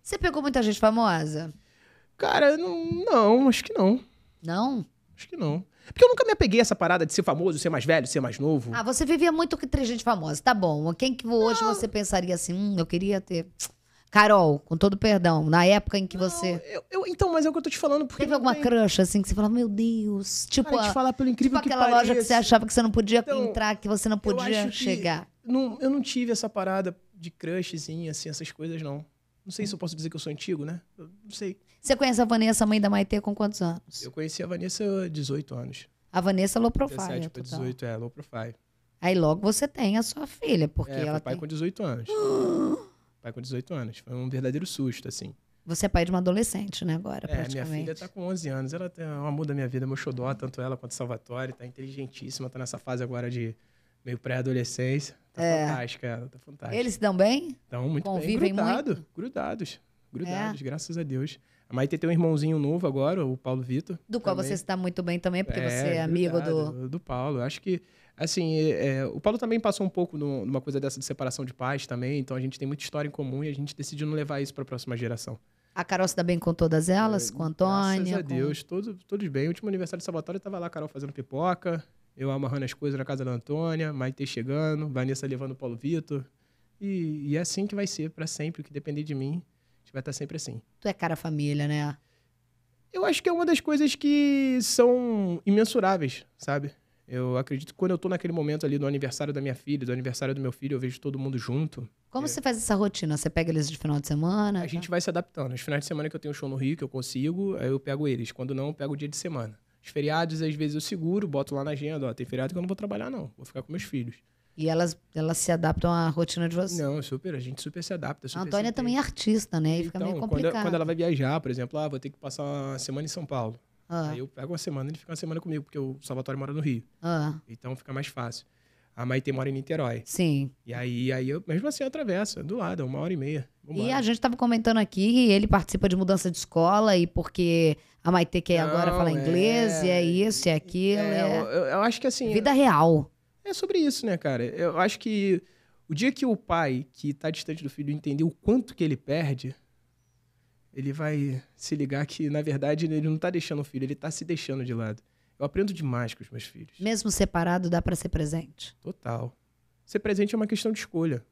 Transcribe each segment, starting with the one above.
Você pegou muita gente famosa? Cara, não, não, acho que não. Não? Acho que não. Porque eu nunca me apeguei a essa parada de ser famoso, ser mais velho, ser mais novo. Ah, você vivia muito com três gente famosa. Tá bom. Quem que hoje não. você pensaria assim, hum, eu queria ter. Carol, com todo perdão, na época em que não, você. Eu, eu, então, mas é o que eu tô te falando. Porque Teve alguma tem... crush, assim, que você falou, meu Deus. Tipo, Cara, a... te falar pelo tipo incrível tipo que aquela pareça. loja que você achava que você não podia então, entrar, que você não podia eu chegar. Não, eu não tive essa parada de crushzinho, assim, essas coisas, não. Não sei se eu posso dizer que eu sou antigo, né? Eu não sei. Você conhece a Vanessa, mãe da Maitê, com quantos anos? Eu conheci a Vanessa 18 anos. A Vanessa low profile. 17 para 18, é, low profile. Aí logo você tem a sua filha, porque é, ela pai tem... com 18 anos. pai com 18 anos. Foi um verdadeiro susto, assim. Você é pai de uma adolescente, né, agora, é, minha filha está com 11 anos. Ela tem uma amor minha vida, meu xodó, tanto ela quanto Salvatore. está inteligentíssima, está nessa fase agora de meio pré-adolescência. Tá é. fantástica ela, tá fantástica. Eles se dão bem? Estão muito Convivem bem. Grudado, muito? Grudados, grudados, é. graças a Deus. A Maite tem um irmãozinho novo agora, o Paulo Vitor. Do qual também. você está muito bem também, porque é, você é, é amigo do... Do Paulo. Acho que, assim, é, o Paulo também passou um pouco no, numa coisa dessa de separação de pais também, então a gente tem muita história em comum e a gente decidiu não levar isso para a próxima geração. A Carol se dá bem com todas elas? É, com a Antônia? Graças a com... Deus, todos, todos bem. O último aniversário de Sabatório, estava lá a Carol fazendo pipoca, eu amarrando as coisas na casa da Antônia, Maite chegando, Vanessa levando o Paulo Vitor. E, e é assim que vai ser para sempre, o que depender de mim, a gente vai estar tá sempre assim. Tu é cara família, né? Eu acho que é uma das coisas que são imensuráveis, sabe? Eu acredito que quando eu tô naquele momento ali do aniversário da minha filha, do aniversário do meu filho, eu vejo todo mundo junto. Como é... você faz essa rotina? Você pega eles de final de semana? A tá? gente vai se adaptando. Os finais de semana que eu tenho show no Rio, que eu consigo, aí eu pego eles. Quando não, eu pego o dia de semana. Os feriados, às vezes, eu seguro, boto lá na agenda, ó, tem feriado que eu não vou trabalhar, não. Vou ficar com meus filhos. E elas, elas se adaptam à rotina de vocês? Não, super, a gente super se adapta. Super a Antônia também é artista, né? E então, fica meio complicado. Então, quando, quando, ela vai viajar, por exemplo, ah, vou ter que passar uma semana em São Paulo. Ah. Aí eu pego uma semana, ele fica uma semana comigo, porque o Salvatore mora no Rio. Ah. Então fica mais fácil. A Maite mora em Niterói. Sim. E aí, aí eu, mesmo assim, eu atravesso, é do lado, é uma hora e meia. Vambora. E a gente estava comentando aqui que ele participa de mudança de escola e porque a Maite quer Não, agora falar é... inglês, e é isso, e é aquilo. É, é... Eu, eu, acho que assim. Vida real. É sobre isso, né, cara? Eu acho que o dia que o pai, que está distante do filho, entender o quanto que ele perde, ele vai se ligar que, na verdade, ele não está deixando o filho, ele está se deixando de lado. Eu aprendo demais com os meus filhos. Mesmo separado, dá para ser presente? Total. Ser presente é uma questão de escolha.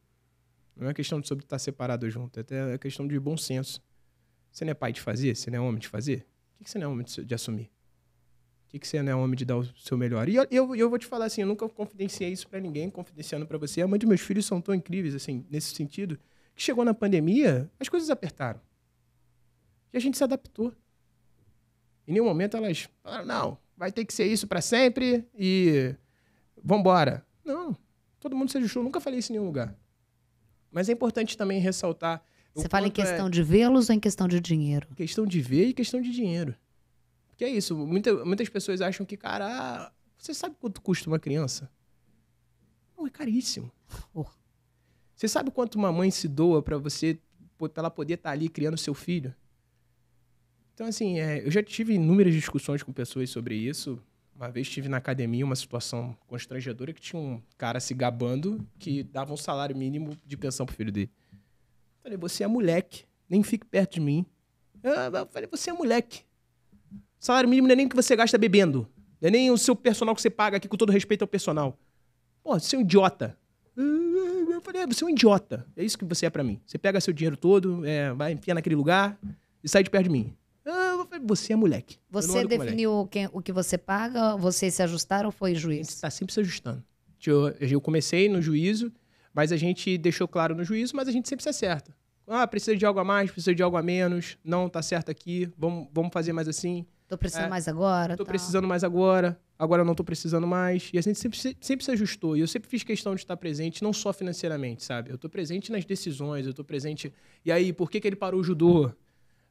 Não é questão de sobre estar separado ou junto, é até questão de bom senso. Você não é pai de fazer? Você não é homem de fazer? O que você não é homem de assumir? O que você não é homem de dar o seu melhor? E eu, eu, vou te falar assim, eu nunca confidenciei isso para ninguém, confidenciando para você. A mãe dos meus filhos são tão incríveis, assim, nesse sentido, que chegou na pandemia, as coisas apertaram. E a gente se adaptou. Em nenhum momento elas falaram, não, vai ter que ser isso para sempre e vambora. Não, todo mundo seja show, nunca falei isso em nenhum lugar. Mas é importante também ressaltar. Você fala em é questão é... de vê-los ou em questão de dinheiro? Questão de ver e questão de dinheiro. Porque é isso, muita, muitas pessoas acham que, cara, ah, você sabe quanto custa uma criança? Não, é caríssimo. Oh. Você sabe quanto uma mãe se doa para você, pra ela poder estar tá ali criando seu filho? Então, assim, é, eu já tive inúmeras discussões com pessoas sobre isso. Uma vez tive na academia uma situação constrangedora que tinha um cara se gabando que dava um salário mínimo de pensão pro filho dele. Falei, você é moleque, nem fique perto de mim. Eu falei, você é moleque. Salário mínimo não é nem o que você gasta bebendo. Não é nem o seu personal que você paga aqui, com todo respeito ao personal. Pô, você é um idiota. Eu falei, é, você é um idiota. É isso que você é para mim. Você pega seu dinheiro todo, é, vai, enfiar naquele lugar e sai de perto de mim. Eu falei, você é moleque. Você definiu o que você paga, vocês se ajustaram ou foi juiz? A gente está sempre se ajustando. Tipo, eu, eu comecei no juízo, mas a gente deixou claro no juízo, mas a gente sempre se acerta. Ah, precisa de algo a mais, precisa de algo a menos. Não, tá certo aqui. Vamos, vamos fazer mais assim. Tô precisando é, mais agora. Tô tá. precisando mais agora. Agora não tô precisando mais. E a gente sempre, sempre se ajustou. E eu sempre fiz questão de estar presente, não só financeiramente, sabe? Eu tô presente nas decisões, eu tô presente. E aí, por que, que ele parou o judô?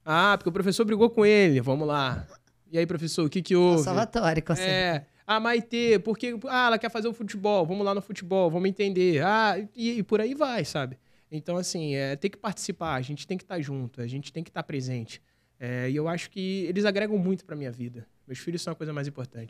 Ah, porque o professor brigou com ele, vamos lá. E aí, professor, o que que houve? Salvatório com assim. É. Ah, Maitê, porque ah, ela quer fazer o futebol, vamos lá no futebol, vamos entender. Ah, e, e por aí vai, sabe? Então, assim, é, tem que participar, a gente tem que estar tá junto, a gente tem que estar tá presente. É, e eu acho que eles agregam muito para minha vida. Meus filhos são a coisa mais importante.